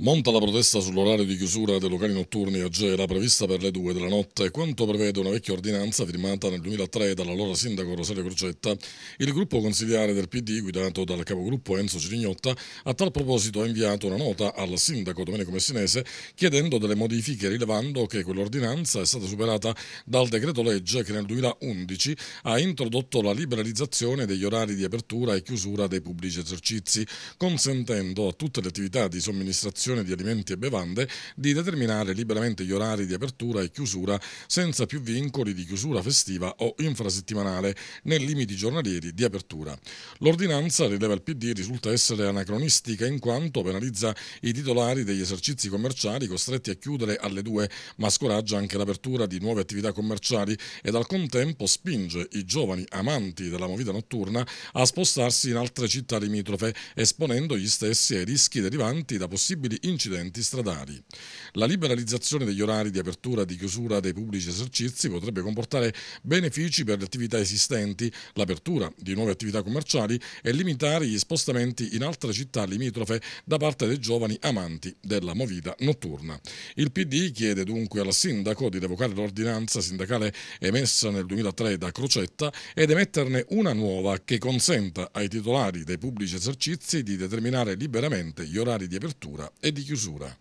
Monta la protesta sull'orario di chiusura dei locali notturni a Gera prevista per le 2 della notte. Quanto prevede una vecchia ordinanza firmata nel 2003 dall'allora sindaco Rosario Crocetta, il gruppo consigliare del PD guidato dal capogruppo Enzo Cirignotta a tal proposito ha inviato una nota al sindaco Domenico Messinese chiedendo delle modifiche rilevando che quell'ordinanza è stata superata dal decreto legge che nel 2011 ha introdotto la liberalizzazione degli orari di apertura e chiusura dei pubblici esercizi consentendo a tutte le attività di somministrazione distribuzione di alimenti e bevande di determinare liberamente gli orari di apertura e chiusura senza più vincoli di chiusura festiva o infrasettimanale nei limiti giornalieri di apertura. L'ordinanza, rileva il PD, risulta essere anacronistica in quanto penalizza i titolari degli esercizi commerciali costretti a chiudere alle due, ma scoraggia anche l'apertura di nuove attività commerciali ed al contempo spinge i giovani amanti della movita notturna a spostarsi in altre città limitrofe, esponendo gli stessi ai rischi derivanti da possibili incidenti stradali. La liberalizzazione degli orari di apertura e di chiusura dei pubblici esercizi potrebbe comportare benefici per le attività esistenti, l'apertura di nuove attività commerciali e limitare gli spostamenti in altre città limitrofe da parte dei giovani amanti della movida notturna. Il PD chiede dunque al sindaco di revocare l'ordinanza sindacale emessa nel 2003 da Crocetta ed emetterne una nuova che consenta ai titolari dei pubblici esercizi di determinare liberamente gli orari di apertura e e di chiusura.